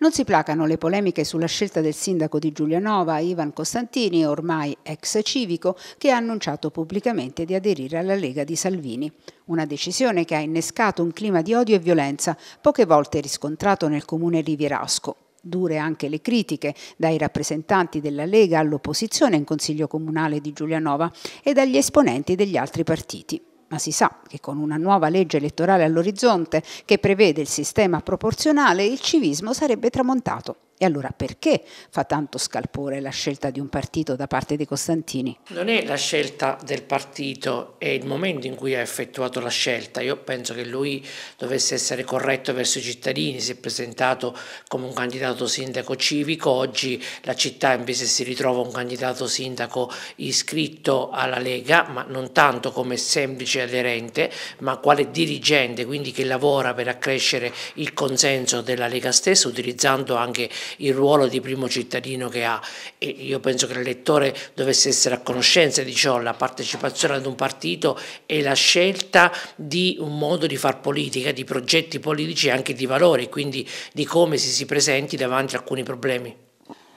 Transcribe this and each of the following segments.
Non si placano le polemiche sulla scelta del sindaco di Giulianova, Ivan Costantini, ormai ex civico, che ha annunciato pubblicamente di aderire alla Lega di Salvini. Una decisione che ha innescato un clima di odio e violenza, poche volte riscontrato nel comune rivierasco. Dure anche le critiche dai rappresentanti della Lega all'opposizione in Consiglio Comunale di Giulianova e dagli esponenti degli altri partiti ma si sa che con una nuova legge elettorale all'orizzonte che prevede il sistema proporzionale il civismo sarebbe tramontato. E allora perché fa tanto scalpore la scelta di un partito da parte di Costantini? Non è la scelta del partito, è il momento in cui ha effettuato la scelta. Io penso che lui dovesse essere corretto verso i cittadini, si è presentato come un candidato sindaco civico, oggi la città invece si ritrova un candidato sindaco iscritto alla Lega, ma non tanto come semplice aderente, ma quale dirigente, quindi che lavora per accrescere il consenso della Lega stessa utilizzando anche il ruolo di primo cittadino che ha e io penso che l'elettore dovesse essere a conoscenza di ciò, la partecipazione ad un partito e la scelta di un modo di far politica, di progetti politici e anche di valori, quindi di come si si presenti davanti a alcuni problemi.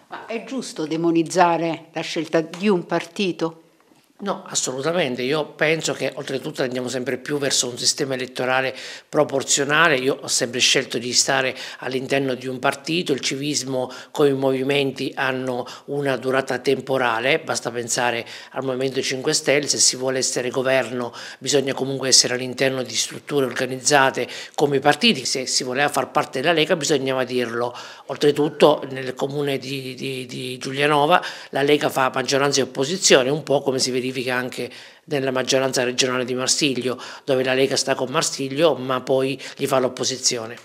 Ma è giusto demonizzare la scelta di un partito? No, assolutamente. Io penso che oltretutto andiamo sempre più verso un sistema elettorale proporzionale. Io ho sempre scelto di stare all'interno di un partito. Il civismo con i movimenti hanno una durata temporale. Basta pensare al Movimento 5 Stelle. Se si vuole essere governo bisogna comunque essere all'interno di strutture organizzate come i partiti. Se si voleva far parte della Lega bisognava dirlo. Oltretutto nel comune di, di, di Giulianova la Lega fa maggioranza e opposizione, un po' come si vede verifica anche nella maggioranza regionale di Marsiglio, dove la Lega sta con Marsiglio ma poi gli fa l'opposizione.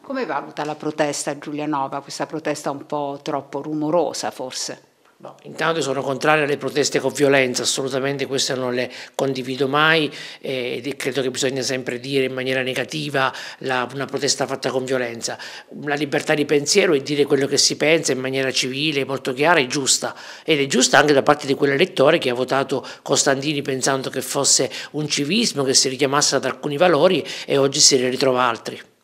Come valuta la protesta Giulianova, questa protesta un po' troppo rumorosa forse? No, intanto sono contrario alle proteste con violenza, assolutamente queste non le condivido mai e eh, credo che bisogna sempre dire in maniera negativa la, una protesta fatta con violenza. La libertà di pensiero e dire quello che si pensa in maniera civile, molto chiara e giusta ed è giusta anche da parte di quell'elettore che ha votato Costantini pensando che fosse un civismo, che si richiamasse ad alcuni valori e oggi se ne ritrova altri.